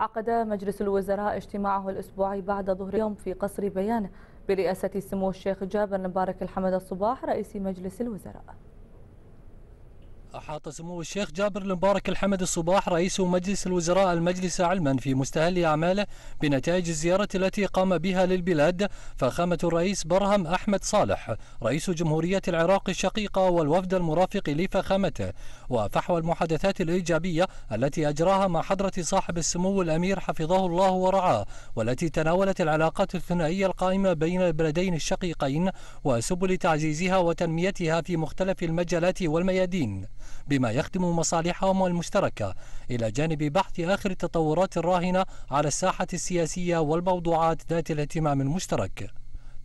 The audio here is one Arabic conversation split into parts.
عقد مجلس الوزراء اجتماعه الأسبوعي بعد ظهر يوم في قصر بيان برئاسة سمو الشيخ جابر مبارك الحمد الصباح رئيس مجلس الوزراء أحاط سمو الشيخ جابر المبارك الحمد الصباح رئيس مجلس الوزراء المجلس علما في مستهل أعماله بنتائج الزيارة التي قام بها للبلاد فخامة الرئيس برهم أحمد صالح رئيس جمهورية العراق الشقيقة والوفد المرافق لفخامته وفحوى المحادثات الإيجابية التي أجراها مع حضرة صاحب السمو الأمير حفظه الله ورعاه والتي تناولت العلاقات الثنائية القائمة بين البلدين الشقيقين وسبل تعزيزها وتنميتها في مختلف المجالات والميادين بما يخدم مصالحهم المشتركة إلى جانب بحث آخر التطورات الراهنة على الساحة السياسية والموضوعات ذات الاهتمام المشترك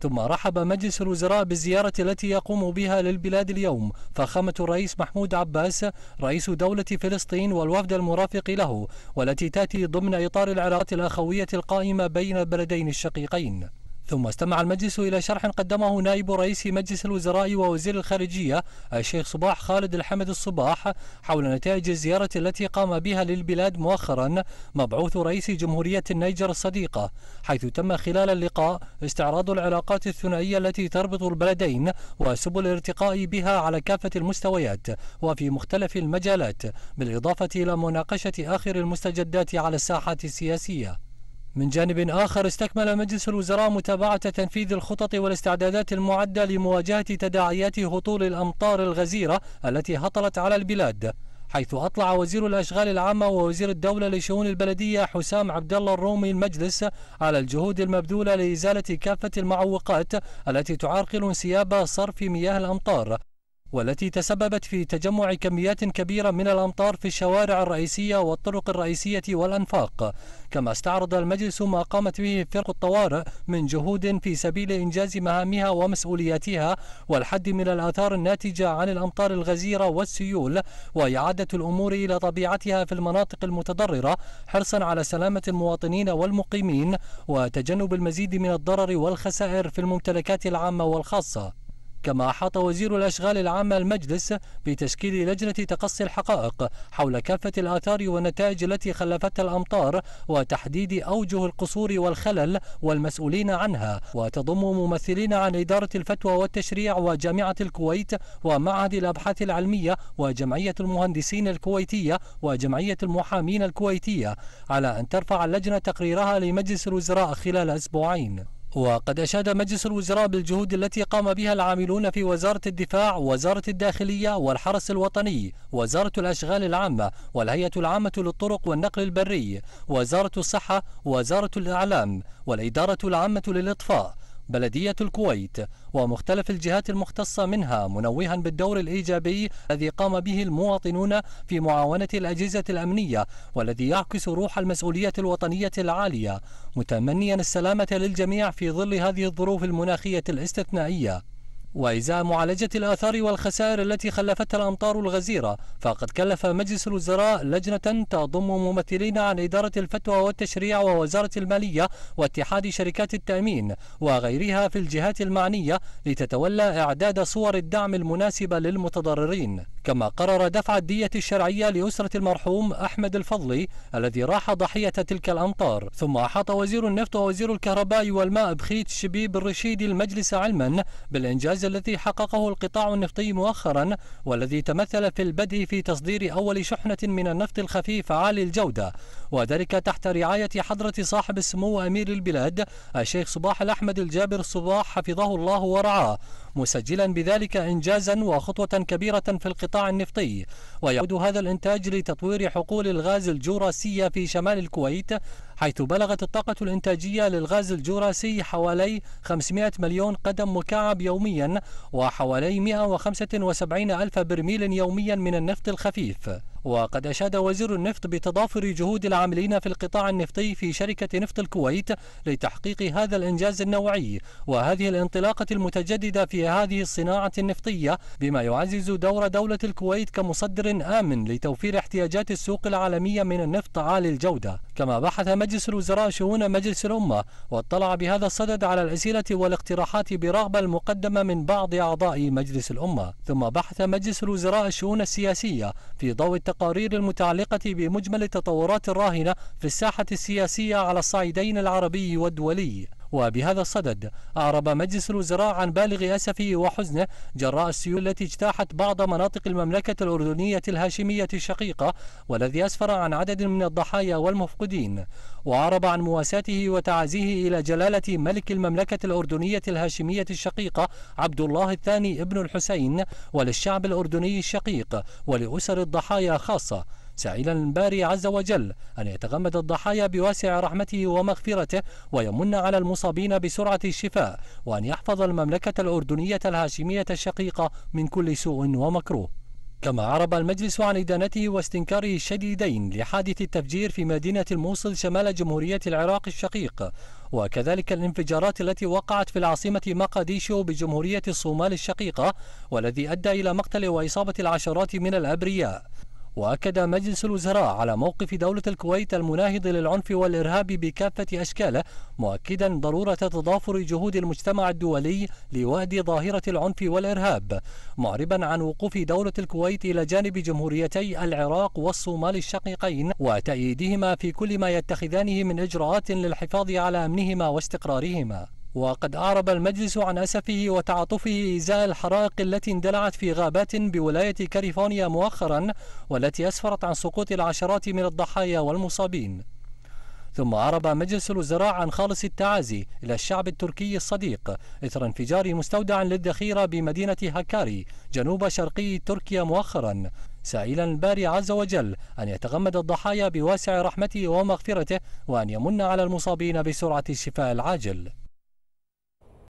ثم رحب مجلس الوزراء بالزيارة التي يقوم بها للبلاد اليوم فخامة الرئيس محمود عباس رئيس دولة فلسطين والوفد المرافق له والتي تأتي ضمن إطار العلاقات الأخوية القائمة بين البلدين الشقيقين ثم استمع المجلس إلى شرح قدمه نائب رئيس مجلس الوزراء ووزير الخارجية الشيخ صباح خالد الحمد الصباح حول نتائج الزيارة التي قام بها للبلاد مؤخرا مبعوث رئيس جمهورية النيجر الصديقة حيث تم خلال اللقاء استعراض العلاقات الثنائية التي تربط البلدين وسبل الارتقاء بها على كافة المستويات وفي مختلف المجالات بالإضافة إلى مناقشة آخر المستجدات على الساحة السياسية من جانب آخر استكمل مجلس الوزراء متابعة تنفيذ الخطط والاستعدادات المعدة لمواجهة تداعيات هطول الأمطار الغزيرة التي هطلت على البلاد حيث أطلع وزير الأشغال العامة ووزير الدولة لشؤون البلدية حسام عبد الله الرومي المجلس على الجهود المبذولة لإزالة كافة المعوقات التي تعرقل انسياب صرف مياه الأمطار والتي تسببت في تجمع كميات كبيرة من الأمطار في الشوارع الرئيسية والطرق الرئيسية والأنفاق كما استعرض المجلس ما قامت به فرق الطوارئ من جهود في سبيل إنجاز مهامها ومسؤولياتها والحد من الآثار الناتجة عن الأمطار الغزيرة والسيول وإعادة الأمور إلى طبيعتها في المناطق المتضررة حرصا على سلامة المواطنين والمقيمين وتجنب المزيد من الضرر والخسائر في الممتلكات العامة والخاصة كما أحاط وزير الأشغال العامة المجلس بتشكيل لجنة تقصي الحقائق حول كافة الآثار والنتائج التي خلفتها الأمطار وتحديد أوجه القصور والخلل والمسؤولين عنها وتضم ممثلين عن إدارة الفتوى والتشريع وجامعة الكويت ومعهد الأبحاث العلمية وجمعية المهندسين الكويتية وجمعية المحامين الكويتية على أن ترفع اللجنة تقريرها لمجلس الوزراء خلال أسبوعين وقد أشاد مجلس الوزراء بالجهود التي قام بها العاملون في وزارة الدفاع وزارة الداخلية والحرس الوطني وزارة الأشغال العامة والهيئة العامة للطرق والنقل البري وزارة الصحة وزارة الإعلام والإدارة العامة للإطفاء بلدية الكويت ومختلف الجهات المختصة منها منوها بالدور الإيجابي الذي قام به المواطنون في معاونة الأجهزة الأمنية والذي يعكس روح المسؤولية الوطنية العالية متمنيا السلامة للجميع في ظل هذه الظروف المناخية الاستثنائية وإزاء معالجة الآثار والخسائر التي خلفتها الأمطار الغزيرة فقد كلف مجلس الوزراء لجنة تضم ممثلين عن إدارة الفتوى والتشريع ووزارة المالية واتحاد شركات التأمين وغيرها في الجهات المعنية لتتولى إعداد صور الدعم المناسبة للمتضررين كما قرر دفع الدية الشرعية لأسرة المرحوم أحمد الفضلي الذي راح ضحية تلك الأمطار ثم أحاط وزير النفط ووزير الكهرباء والماء بخيت شبيب الرشيدي المجلس علما بالإنجاز الذي حققه القطاع النفطي مؤخرا والذي تمثل في البدء في تصدير أول شحنة من النفط الخفيف عالي الجودة وذلك تحت رعاية حضرة صاحب السمو أمير البلاد الشيخ صباح الأحمد الجابر صباح حفظه الله ورعاه مسجلا بذلك إنجازا وخطوة كبيرة في القطاع القطاع النفطي ويعود هذا الإنتاج لتطوير حقول الغاز الجوراسية في شمال الكويت حيث بلغت الطاقة الإنتاجية للغاز الجراسي حوالي 500 مليون قدم مكعب يوميا وحوالي 175 ألف برميل يوميا من النفط الخفيف وقد أشاد وزير النفط بتضافر جهود العاملين في القطاع النفطي في شركة نفط الكويت لتحقيق هذا الإنجاز النوعي وهذه الانطلاقة المتجددة في هذه الصناعة النفطية بما يعزز دور دولة الكويت كمصدر آمن لتوفير احتياجات السوق العالمية من النفط عالي الجودة كما بحث مجلس الوزراء شؤون مجلس الأمة واطلع بهذا الصدد على الأسئلة والاقتراحات برغبة المقدمة من بعض أعضاء مجلس الأمة ثم بحث مجلس الوزراء الشؤون السياسية في ضوء التقارير المتعلقة بمجمل التطورات الراهنة في الساحة السياسية على الصعيدين العربي والدولي وبهذا الصدد أعرب مجلس الوزراء عن بالغ أسفه وحزنه جراء السيول التي اجتاحت بعض مناطق المملكة الأردنية الهاشمية الشقيقة والذي أسفر عن عدد من الضحايا والمفقودين وأعرب عن مواساته وتعازيه إلى جلالة ملك المملكة الأردنية الهاشمية الشقيقة عبد الله الثاني ابن الحسين وللشعب الأردني الشقيق ولأسر الضحايا خاصة سائلا الباري عز وجل أن يتغمد الضحايا بواسع رحمته ومغفرته ويمن على المصابين بسرعة الشفاء وأن يحفظ المملكة الأردنية الهاشمية الشقيقة من كل سوء ومكروه كما أعرب المجلس عن إدانته واستنكاره الشديدين لحادث التفجير في مدينة الموصل شمال جمهورية العراق الشقيق وكذلك الانفجارات التي وقعت في العاصمة مقاديشو بجمهورية الصومال الشقيقة والذي أدى إلى مقتل وإصابة العشرات من الأبرياء وأكد مجلس الوزراء على موقف دولة الكويت المناهض للعنف والإرهاب بكافة أشكاله مؤكدا ضرورة تضافر جهود المجتمع الدولي لوأد ظاهرة العنف والإرهاب معربا عن وقوف دولة الكويت إلى جانب جمهوريتي العراق والصومال الشقيقين وتأييدهما في كل ما يتخذانه من إجراءات للحفاظ على أمنهما واستقرارهما وقد أعرب المجلس عن أسفه وتعاطفه إزاء الحرائق التي اندلعت في غابات بولاية كاليفورنيا مؤخرا والتي أسفرت عن سقوط العشرات من الضحايا والمصابين ثم أعرب مجلس الوزراء عن خالص التعازي إلى الشعب التركي الصديق إثر انفجار مستودع للذخيرة بمدينة هكاري جنوب شرقي تركيا مؤخرا سائلا الباري عز وجل أن يتغمد الضحايا بواسع رحمته ومغفرته وأن يمن على المصابين بسرعة الشفاء العاجل